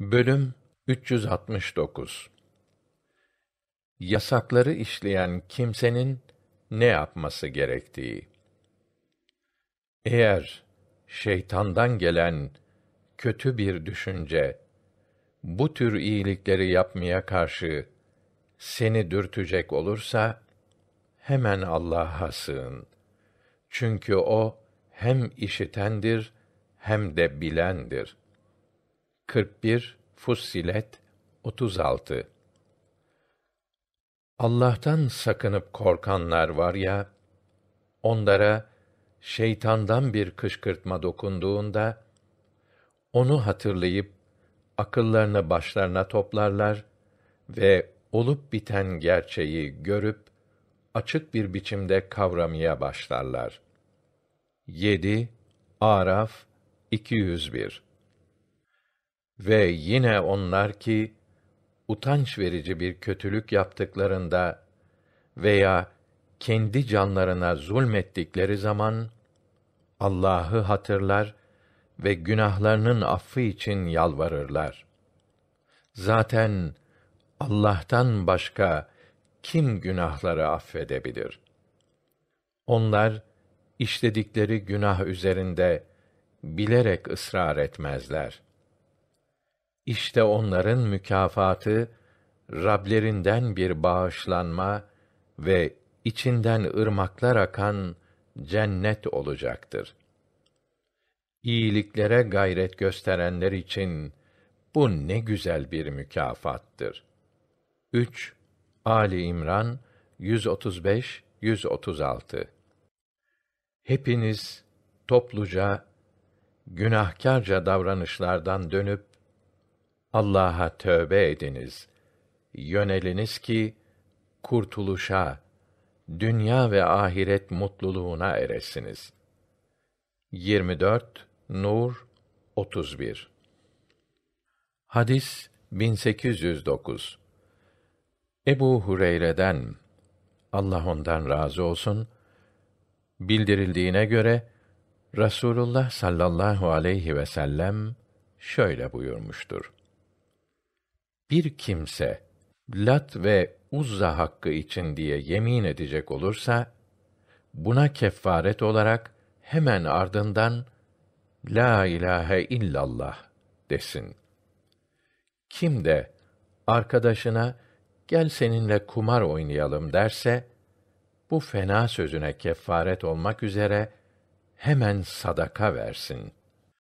Bölüm 369 Yasakları işleyen kimsenin ne yapması gerektiği. Eğer şeytandan gelen kötü bir düşünce bu tür iyilikleri yapmaya karşı seni dürtecek olursa hemen Allah'a sığın. Çünkü o hem işitendir hem de bilendir.'' 41 Fussilet 36 Allah'tan sakınıp korkanlar var ya onlara şeytandan bir kışkırtma dokunduğunda onu hatırlayıp akıllarını başlarına toplarlar ve olup biten gerçeği görüp açık bir biçimde kavramaya başlarlar. 7 Araf 201 ve yine onlar ki utanç verici bir kötülük yaptıklarında veya kendi canlarına zulmettikleri zaman Allah'ı hatırlar ve günahlarının affı için yalvarırlar. Zaten Allah'tan başka kim günahları affedebilir? Onlar işledikleri günah üzerinde bilerek ısrar etmezler. İşte onların mükafatı Rablerinden bir bağışlanma ve içinden ırmaklar akan cennet olacaktır. İyiliklere gayret gösterenler için bu ne güzel bir mükafattır. 3 Ali İmran 135 136 Hepiniz topluca günahkarca davranışlardan dönüp Allah'a tövbe ediniz. Yöneliniz ki kurtuluşa, dünya ve ahiret mutluluğuna eresiniz. 24 Nur 31 Hadis 1809 Ebu Hureyre'den Allah ondan razı olsun bildirildiğine göre Rasulullah sallallahu aleyhi ve sellem şöyle buyurmuştur bir kimse Lat ve Uzza hakkı için diye yemin edecek olursa buna kefaret olarak hemen ardından la ilahe illallah desin. Kim de arkadaşına gel seninle kumar oynayalım derse bu fena sözüne kefaret olmak üzere hemen sadaka versin.''